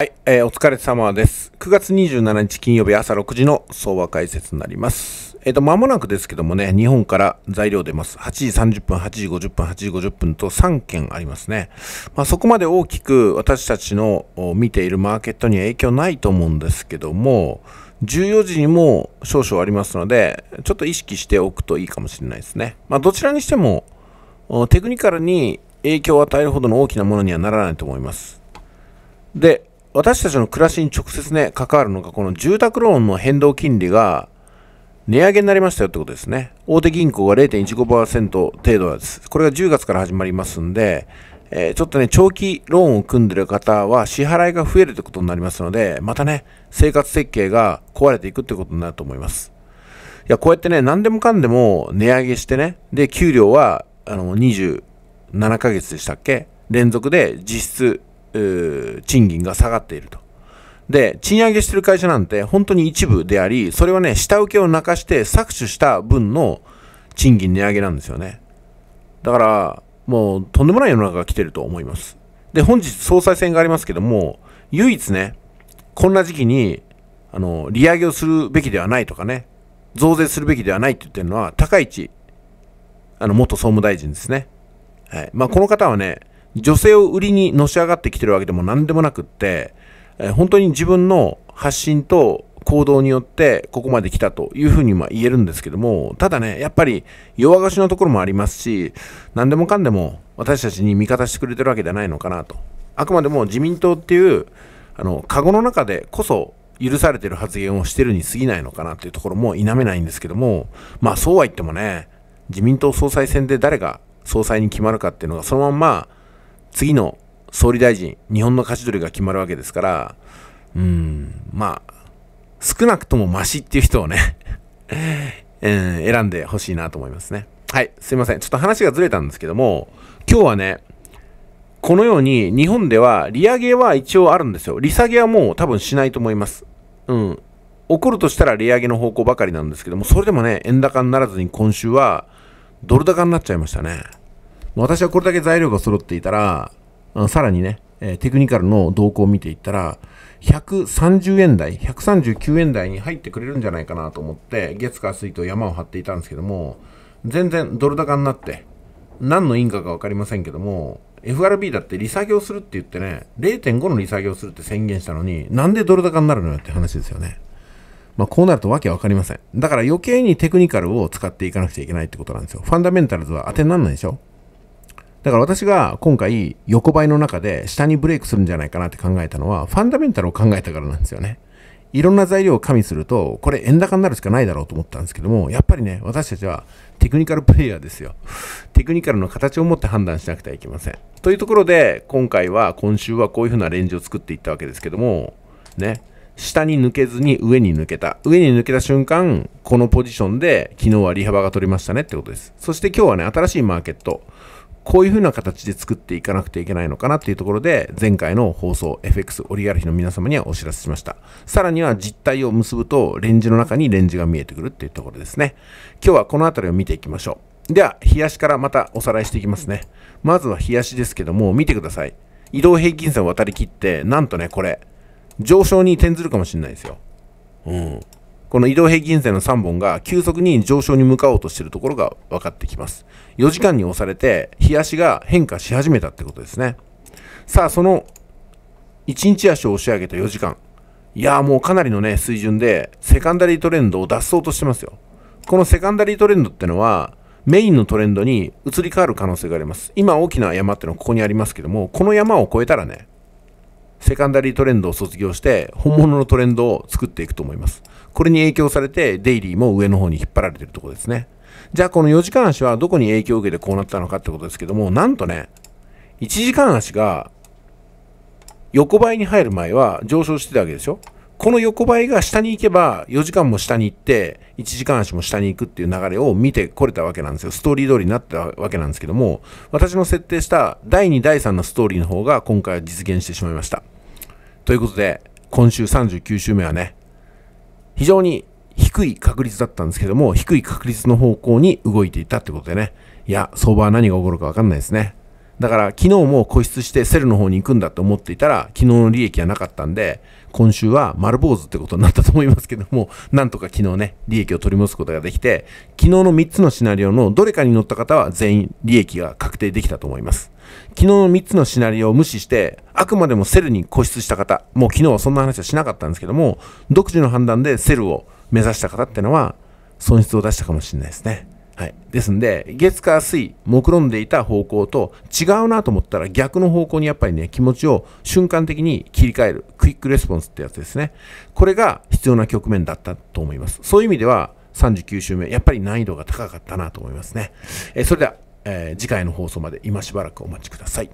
はい、えー、お疲れ様です。9月27日金曜日朝6時の相場解説になります。えっ、ー、と、まもなくですけどもね、日本から材料出ます。8時30分、8時50分、8時50分と3件ありますね。まあ、そこまで大きく私たちの見ているマーケットには影響ないと思うんですけども、14時にも少々ありますので、ちょっと意識しておくといいかもしれないですね。まあ、どちらにしても、テクニカルに影響を与えるほどの大きなものにはならないと思います。で、私たちの暮らしに直接ね、関わるのが、この住宅ローンの変動金利が値上げになりましたよってことですね。大手銀行が0.15%程度です。これが10月から始まりますんで、えー、ちょっとね、長期ローンを組んでる方は支払いが増えるってことになりますので、またね、生活設計が壊れていくってことになると思います。いや、こうやってね、何でもかんでも値上げしてね、で、給料は、あの、27ヶ月でしたっけ連続で実質賃金が下がっていると。で、賃上げしてる会社なんて本当に一部であり、それはね、下請けを泣かして搾取した分の賃金値上げなんですよね。だから、もうとんでもない世の中が来てると思います。で、本日総裁選がありますけども、唯一ね、こんな時期に、あの、利上げをするべきではないとかね、増税するべきではないって言ってるのは、高市、あの、元総務大臣ですね。はい。まあ、この方はね、女性を売りにのし上がってきてるわけでも何でもなくって、え本当に自分の発信と行動によってここまで来たというふうにま言えるんですけども、ただね、やっぱり弱腰のところもありますし、何でもかんでも私たちに味方してくれてるわけじゃないのかなと。あくまでも自民党っていう、あの、カゴの中でこそ許されてる発言をしてるに過ぎないのかなというところも否めないんですけども、まあそうは言ってもね、自民党総裁選で誰が総裁に決まるかっていうのがそのまんま次の総理大臣、日本の勝ち取りが決まるわけですから、うん、まあ、少なくともマシっていう人をねえー、選んでほしいなと思いますね。はい、すいません。ちょっと話がずれたんですけども、今日はね、このように日本では利上げは一応あるんですよ。利下げはもう多分しないと思います。うん。起こるとしたら利上げの方向ばかりなんですけども、それでもね、円高にならずに今週はドル高になっちゃいましたね。私はこれだけ材料が揃っていたら、さらにね、えテクニカルの動向を見ていったら、130円台、139円台に入ってくれるんじゃないかなと思って、月火水と山を張っていたんですけども、全然ドル高になって、何の因果か分かりませんけども、FRB だって利下げをするって言ってね、0.5の利下げをするって宣言したのに、なんでドル高になるのよって話ですよね。まあ、こうなるとわけわかりません。だから余計にテクニカルを使っていかなくちゃいけないってことなんですよ。ファンダメンタルズは当てにならないでしょだから私が今回横ばいの中で下にブレイクするんじゃないかなって考えたのは、ファンダメンタルを考えたからなんですよね。いろんな材料を加味すると、これ円高になるしかないだろうと思ったんですけども、やっぱりね、私たちはテクニカルプレイヤーですよ。テクニカルの形を持って判断しなくてはいけません。というところで、今回は、今週はこういうふうなレンジを作っていったわけですけども、ね、下に抜けずに上に抜けた。上に抜けた瞬間、このポジションで昨日は利幅が取れましたねってことです。そして今日はね、新しいマーケット。こういう風な形で作っていかなくてはいけないのかなっていうところで、前回の放送 FX オリガルヒの皆様にはお知らせしました。さらには実態を結ぶと、レンジの中にレンジが見えてくるっていうところですね。今日はこの辺りを見ていきましょう。では、冷やしからまたおさらいしていきますね。まずは冷やしですけども、見てください。移動平均線を渡りきって、なんとね、これ、上昇に転ずるかもしれないですよ。うん。この移動平均線の3本が急速に上昇に向かおうとしてるところが分かってきます。4時間に押されて、日足が変化し始めたってことですね。さあ、その1日足を押し上げた4時間。いやーもうかなりのね、水準で、セカンダリートレンドを脱走としてますよ。このセカンダリートレンドってのは、メインのトレンドに移り変わる可能性があります。今大きな山ってのはここにありますけども、この山を越えたらね、セカンダリートレンドを卒業して本物のトレンドを作っていくと思いますこれに影響されてデイリーも上の方に引っ張られてるとこですねじゃあこの4時間足はどこに影響を受けてこうなったのかってことですけどもなんとね1時間足が横ばいに入る前は上昇してたわけでしょこの横ばいが下に行けば4時間も下に行って1時間足も下に行くっていう流れを見てこれたわけなんですよストーリー通りになったわけなんですけども私の設定した第2第3のストーリーの方が今回は実現してしまいましたということで、今週39週目はね、非常に低い確率だったんですけども、低い確率の方向に動いていたってことでね、いや、相場は何が起こるかわかんないですね。だから昨日も固執してセルの方に行くんだと思っていたら昨日の利益はなかったんで今週は丸坊主ってことになったと思いますけども なんとか昨日ね利益を取り戻すことができて昨日の3つのシナリオのどれかに乗った方は全員利益が確定できたと思います昨日の3つのシナリオを無視して、あくまでもセルに固執した方、もう昨日はそんな話はしなかったんですけども、独自の判断でセルを目指した方ってのは、損失を出したかもしれないですね。はい。ですんで、月火水、目論んでいた方向と違うなと思ったら逆の方向にやっぱりね、気持ちを瞬間的に切り替える、クイックレスポンスってやつですね。これが必要な局面だったと思います。そういう意味では、39週目、やっぱり難易度が高かったなと思いますね。えー、それでは、えー、次回の放送まで今しばらくお待ちください。